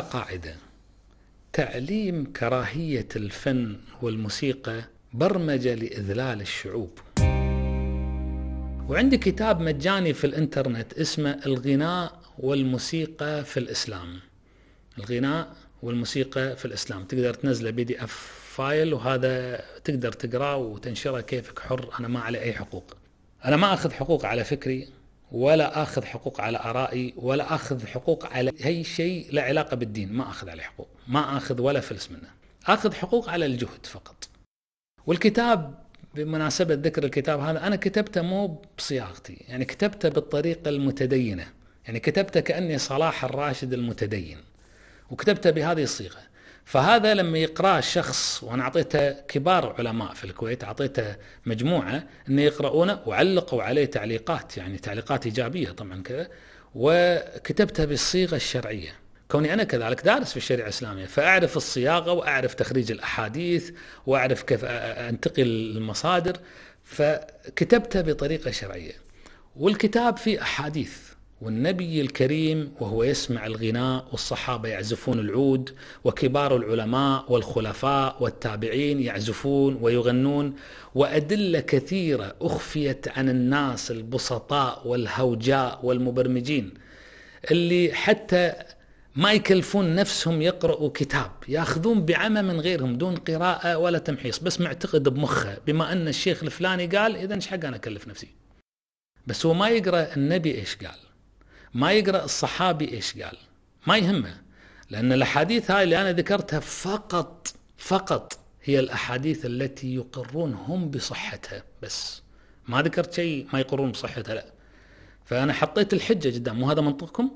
قاعدة تعليم كراهية الفن والموسيقى برمجة لإذلال الشعوب وعندي كتاب مجاني في الانترنت اسمه الغناء والموسيقى في الإسلام الغناء والموسيقى في الإسلام تقدر تنزله بي دي اف فايل وهذا تقدر تقراه وتنشره كيفك حر أنا ما علي أي حقوق أنا ما أخذ حقوق على فكري ولا اخذ حقوق على ارائي ولا اخذ حقوق على اي شيء له علاقه بالدين ما اخذ عليه حقوق ما اخذ ولا فلس منه اخذ حقوق على الجهد فقط والكتاب بمناسبة ذكر الكتاب هذا أنا كتبته مو بصياغتي يعني كتبته بالطريقة المتدينة يعني كتبته كأني صلاح الراشد المتدين وكتبته بهذه الصيغة فهذا لما يقراه شخص وانا اعطيته كبار علماء في الكويت اعطيته مجموعه انه يقرؤونه وعلقوا عليه تعليقات يعني تعليقات ايجابيه طبعا كذا وكتبتها بالصيغه الشرعيه كوني انا كذلك دارس في الشريعه الاسلاميه فاعرف الصياغه واعرف تخريج الاحاديث واعرف كيف انتقل المصادر فكتبتها بطريقه شرعيه والكتاب فيه احاديث والنبي الكريم وهو يسمع الغناء والصحابة يعزفون العود وكبار العلماء والخلفاء والتابعين يعزفون ويغنون وأدلة كثيرة أخفيت عن الناس البسطاء والهوجاء والمبرمجين اللي حتى ما يكلفون نفسهم يقرأوا كتاب ياخذون بعمى من غيرهم دون قراءة ولا تمحيص بس معتقد بمخه بما أن الشيخ الفلاني قال إذا إيش حق أنا أكلف نفسي بس هو ما يقرأ النبي إيش قال ما يقرأ الصحابي إيش قال ما يهمه لأن الأحاديث هاي اللي أنا ذكرتها فقط فقط هي الأحاديث التي يقرون هم بصحتها بس ما ذكرت شيء ما يقرون بصحتها لا فأنا حطيت الحجة قدام هذا منطقكم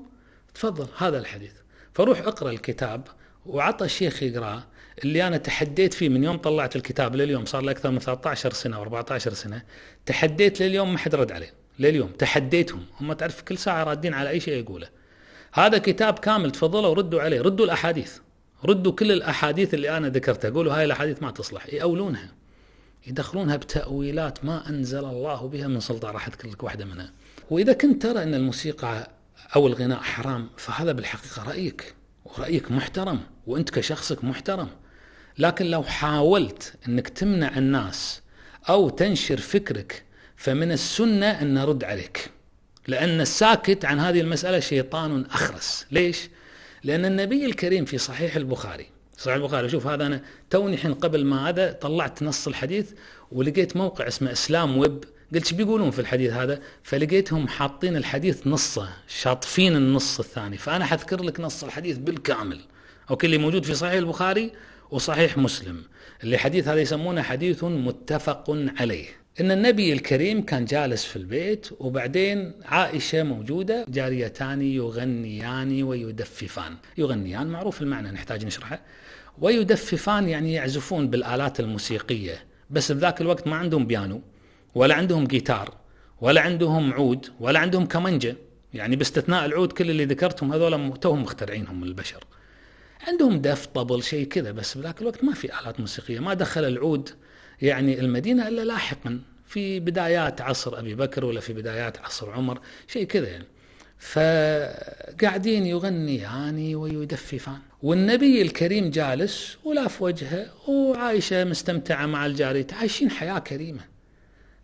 تفضل هذا الحديث فروح اقرأ الكتاب وعطى الشيخ يقرأه اللي أنا تحديت فيه من يوم طلعت الكتاب لليوم صار له أكثر من 13 سنة و14 سنة تحديت لليوم ما حد رد عليه لليوم تحديتهم هم تعرف كل ساعه رادين على اي شيء يقوله هذا كتاب كامل تفضلوا ردوا عليه ردوا الاحاديث ردوا كل الاحاديث اللي انا ذكرتها قولوا هاي الاحاديث ما تصلح يأولونها يدخلونها بتاويلات ما انزل الله بها من سلطان راح اذكر لك واحده منها واذا كنت ترى ان الموسيقى او الغناء حرام فهذا بالحقيقه رايك ورايك محترم وانت كشخصك محترم لكن لو حاولت انك تمنع الناس او تنشر فكرك فمن السنة أن نرد عليك لأن الساكت عن هذه المسألة شيطان أخرس ليش؟ لأن النبي الكريم في صحيح البخاري صحيح البخاري شوف هذا أنا توني حين قبل ما هذا طلعت نص الحديث ولقيت موقع اسمه إسلام ويب قلت شو بيقولون في الحديث هذا فلقيتهم حاطين الحديث نصه شاطفين النص الثاني فأنا حذكر لك نص الحديث بالكامل أوكي اللي موجود في صحيح البخاري وصحيح مسلم اللي حديث هذا يسمونه حديث متفق عليه ان النبي الكريم كان جالس في البيت وبعدين عائشه موجوده جاريتان يغنيان ويدففان، يغنيان معروف المعنى نحتاج نشرحه. ويدففان يعني يعزفون بالالات الموسيقيه، بس بذاك الوقت ما عندهم بيانو ولا عندهم جيتار ولا عندهم عود ولا عندهم كمنجه، يعني باستثناء العود كل اللي ذكرتهم هذول توهم مخترعينهم البشر. عندهم دف طبل شيء كذا بس بذاك الوقت ما في الات موسيقيه، ما دخل العود يعني المدينة إلا لاحقا في بدايات عصر أبي بكر ولا في بدايات عصر عمر شيء كذا يعني فقاعدين يغني هاني ويدفي فان والنبي الكريم جالس ولاف وجهه وعائشة مستمتعة مع الجارية عايشين حياة كريمة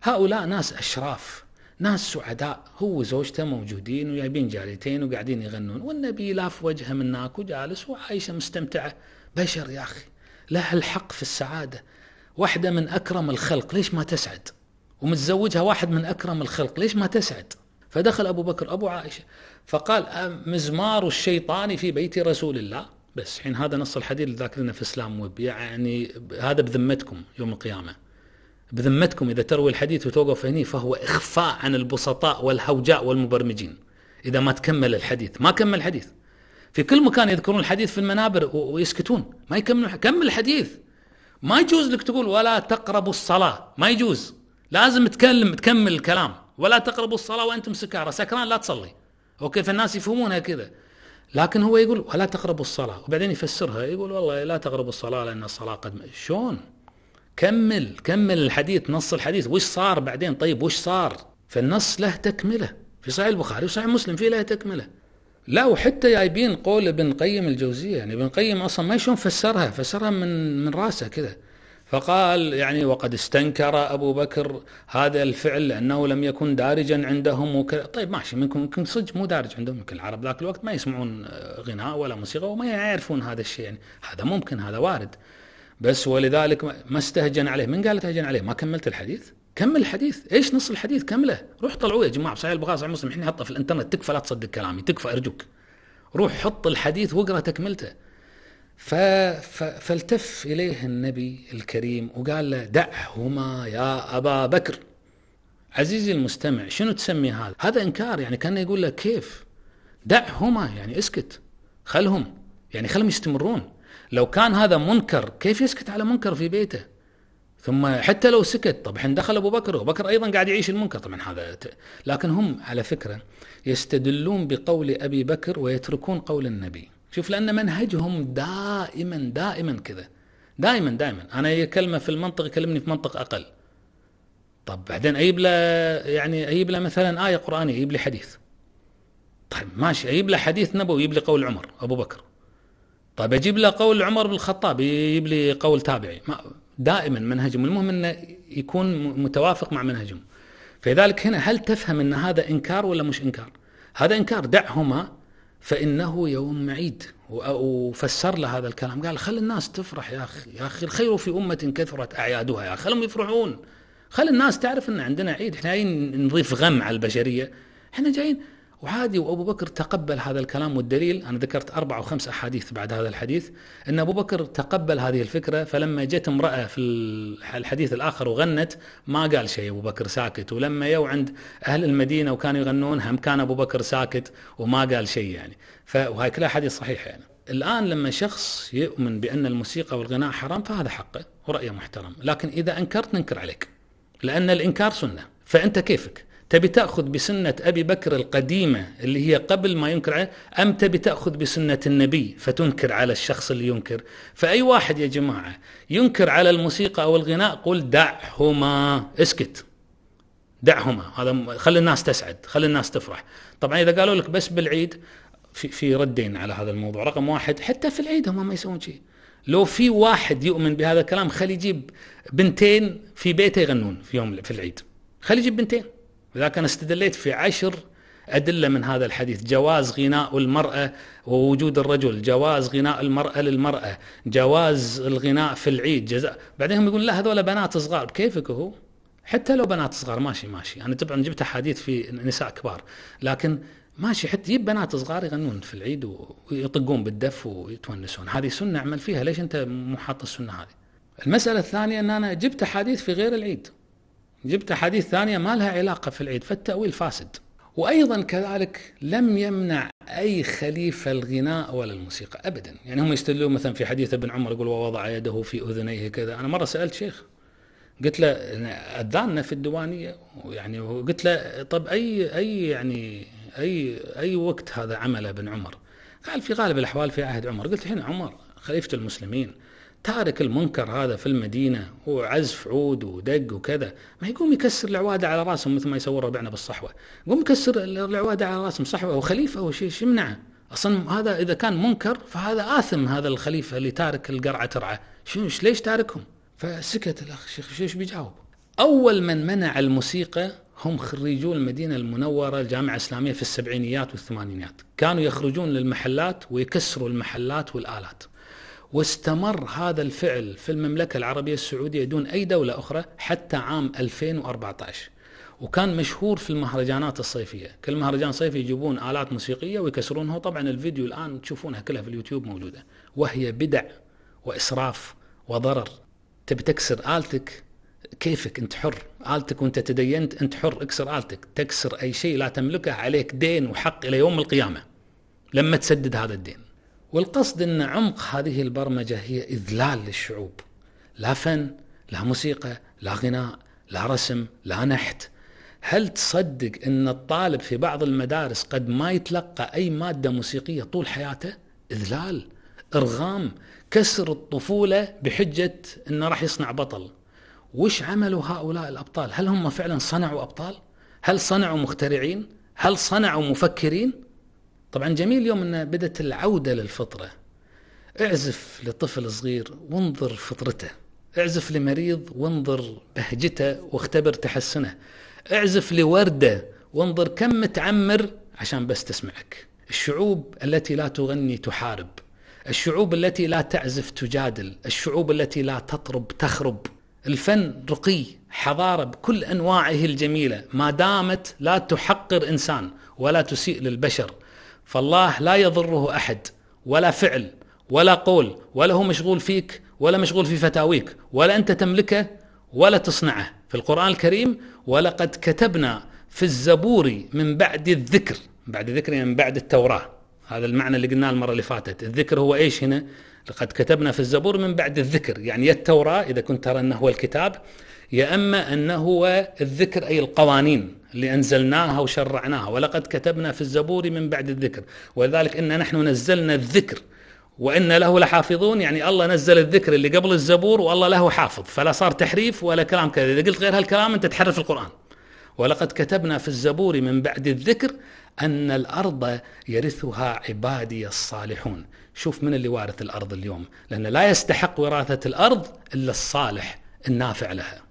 هؤلاء ناس أشراف ناس سعداء هو وزوجته موجودين وجايبين جاريتين وقاعدين يغنون والنبي لاف وجهه من هناك وجالس وعايشة مستمتعة بشر يا أخي له الحق في السعادة واحدة من أكرم الخلق ليش ما تسعد ومتزوجها واحد من أكرم الخلق ليش ما تسعد فدخل أبو بكر أبو عائشة فقال مزمار الشيطان في بيت رسول الله بس حين هذا نص الحديث ذاكرنا في اسلام ويب يعني هذا بذمتكم يوم القيامه بذمتكم اذا تروي الحديث وتوقف هني فهو اخفاء عن البسطاء والهوجاء والمبرمجين اذا ما تكمل الحديث ما كمل الحديث في كل مكان يذكرون الحديث في المنابر ويسكتون ما يكملون كمل الحديث ما يجوز لك تقول ولا تقربوا الصلاة ما يجوز لازم تكلم تكمل الكلام ولا تقربوا الصلاة وأنتم سكارى سكران لا تصلي أوكي فالناس يفهمونها كذا لكن هو يقول ولا تقربوا الصلاة وبعدين يفسرها يقول والله لا تقربوا الصلاة لأن الصلاة قد م... شلون كمل كمل الحديث نص الحديث وش صار بعدين طيب وش صار فالنص له تكملة في صحيح البخاري وصحيح مسلم في له تكملة لا وحتى جايبين قول ابن قيم الجوزية يعني ابن قيم أصلا ما شلون فسرها فسرها من من راسه كذا فقال يعني وقد استنكر أبو بكر هذا الفعل لأنه لم يكن دارجا عندهم وكذا طيب ماشي منكم يمكن صدق مو دارج عندهم يمكن العرب ذاك الوقت ما يسمعون آه، غناء ولا موسيقى وما يعرفون هذا الشيء يعني هذا ممكن هذا وارد بس ولذلك ما استهجن عليه من قال تهجن عليه ما كملت الحديث كمل الحديث ايش نص الحديث كمله روح طلعوه يا جماعه صحيح البخاري صحيح مسلم احنا حطه في الانترنت تكفى لا تصدق كلامي تكفى ارجوك روح حط الحديث واقرا تكملته ف... ف... فالتف اليه النبي الكريم وقال له دعهما يا ابا بكر عزيزي المستمع شنو تسمي هذا هذا انكار يعني كان يقول له كيف دعهما يعني اسكت خلهم يعني خلهم يستمرون لو كان هذا منكر كيف يسكت على منكر في بيته ثم حتى لو سكت طب حين دخل ابو بكر ابو بكر ايضا قاعد يعيش المنكر طبعا هذا لكن هم على فكره يستدلون بقول ابي بكر ويتركون قول النبي شوف لان منهجهم دائما دائما كذا دائما دائما انا كلمه في المنطق يكلمني في منطق اقل طب بعدين اجيب له يعني اجيب له مثلا ايه قرانيه اجيب لي حديث طيب ماشي اجيب له حديث نبوي يجيب لي قول عمر ابو بكر طيب اجيب له قول عمر بن الخطاب يجيب لي قول تابعي ما دائما منهجهم المهم انه يكون متوافق مع منهجهم فلذلك هنا هل تفهم ان هذا انكار ولا مش انكار هذا انكار دعهما فانه يوم عيد وفسر له هذا الكلام قال خل الناس تفرح يا اخي يا اخي الخير في امه كثرت اعيادها يا خلهم يفرحون خل الناس تعرف ان عندنا عيد احنا جايين نضيف غم على البشريه احنا جايين وعادي وابو بكر تقبل هذا الكلام والدليل انا ذكرت اربع او خمس احاديث بعد هذا الحديث ان ابو بكر تقبل هذه الفكره فلما جت امراه في الحديث الاخر وغنت ما قال شيء ابو بكر ساكت ولما يو عند اهل المدينه وكانوا يغنون هم كان ابو بكر ساكت وما قال شيء يعني فهاي كلها احاديث صحيحه يعني الآن لما شخص يؤمن بأن الموسيقى والغناء حرام فهذا حقه ورأيه محترم لكن إذا أنكرت ننكر عليك لأن الإنكار سنة فأنت كيفك تبي تأخذ بسنة أبي بكر القديمة اللي هي قبل ما ينكر عليه أم تبي تأخذ بسنة النبي فتنكر على الشخص اللي ينكر فأي واحد يا جماعة ينكر على الموسيقى أو الغناء قل دعهما اسكت دعهما هذا خلي الناس تسعد خلي الناس تفرح طبعا إذا قالوا لك بس بالعيد في, في ردين على هذا الموضوع رقم واحد حتى في العيد هم ما يسوون شيء لو في واحد يؤمن بهذا الكلام خلي يجيب بنتين في بيته يغنون في يوم في العيد خلي يجيب بنتين انا استدليت في عشر أدلة من هذا الحديث جواز غناء المرأة ووجود الرجل جواز غناء المرأة للمرأة جواز الغناء في العيد جزاء بعدين هم يقول لا هذول بنات صغار كيفك هو حتى لو بنات صغار ماشي ماشي أنا طبعا جبت حديث في نساء كبار لكن ماشي حتى جيب بنات صغار يغنون في العيد ويطقون بالدف ويتونسون هذه سنة اعمل فيها ليش أنت مو حاط السنة هذه المسألة الثانية أن أنا جبت أحاديث في غير العيد جبت أحاديث ثانية ما لها علاقة في العيد فالتأويل فاسد وأيضا كذلك لم يمنع أي خليفة الغناء ولا الموسيقى أبدا يعني هم يستدلون مثلا في حديث ابن عمر يقول ووضع يده في أذنيه كذا أنا مرة سألت شيخ قلت له اذاننا في الديوانيه يعني قلت له طب اي اي يعني اي اي وقت هذا عمله ابن عمر؟ قال في غالب الاحوال في عهد عمر، قلت الحين عمر خليفه المسلمين تارك المنكر هذا في المدينة وعزف عود ودق وكذا ما يقوم يكسر العوادة على راسهم مثل ما يسوون ربعنا بالصحوة يقوم يكسر العوادة على راسهم صحوة وخليفة وشي شي منعه أصلا هذا إذا كان منكر فهذا آثم هذا الخليفة اللي تارك القرعة ترعى شو ليش تاركهم فسكت الأخ الشيخ شيش بيجاوب أول من منع الموسيقى هم خريجو المدينة المنورة الجامعة الإسلامية في السبعينيات والثمانينيات كانوا يخرجون للمحلات ويكسروا المحلات والآلات واستمر هذا الفعل في المملكة العربية السعودية دون أي دولة أخرى حتى عام 2014 وكان مشهور في المهرجانات الصيفية كل مهرجان صيفي يجيبون آلات موسيقية ويكسرونها طبعا الفيديو الآن تشوفونها كلها في اليوتيوب موجودة وهي بدع وإسراف وضرر تبي تكسر آلتك كيفك انت حر آلتك وانت تدينت انت حر اكسر آلتك تكسر أي شيء لا تملكه عليك دين وحق إلى يوم القيامة لما تسدد هذا الدين والقصد أن عمق هذه البرمجة هي إذلال للشعوب لا فن لا موسيقى لا غناء لا رسم لا نحت هل تصدق أن الطالب في بعض المدارس قد ما يتلقى أي مادة موسيقية طول حياته إذلال إرغام كسر الطفولة بحجة أنه راح يصنع بطل وش عملوا هؤلاء الأبطال هل هم فعلا صنعوا أبطال هل صنعوا مخترعين هل صنعوا مفكرين طبعا جميل اليوم أن بدأت العودة للفطرة اعزف لطفل صغير وانظر فطرته اعزف لمريض وانظر بهجته واختبر تحسنه اعزف لوردة وانظر كم متعمر عشان بس تسمعك الشعوب التي لا تغني تحارب الشعوب التي لا تعزف تجادل الشعوب التي لا تطرب تخرب الفن رقي حضارة بكل أنواعه الجميلة ما دامت لا تحقر إنسان ولا تسيء للبشر فالله لا يضره احد ولا فعل ولا قول ولا هو مشغول فيك ولا مشغول في فتاويك ولا انت تملكه ولا تصنعه في القران الكريم ولقد كتبنا في الزبور من بعد الذكر بعد الذكر يعني من بعد التوراه هذا المعنى اللي قلناه المره اللي فاتت الذكر هو ايش هنا لقد كتبنا في الزبور من بعد الذكر يعني يا التوراه اذا كنت ترى انه هو الكتاب يا اما انه هو الذكر اي القوانين اللي أنزلناها وشرعناها ولقد كتبنا في الزبور من بعد الذكر ولذلك إن نحن نزلنا الذكر وإن له لحافظون يعني الله نزل الذكر اللي قبل الزبور والله له حافظ فلا صار تحريف ولا كلام كذا إذا قلت غير هالكلام أنت تحرف القرآن ولقد كتبنا في الزبور من بعد الذكر أن الأرض يرثها عبادي الصالحون شوف من اللي وارث الأرض اليوم لأن لا يستحق وراثة الأرض إلا الصالح النافع لها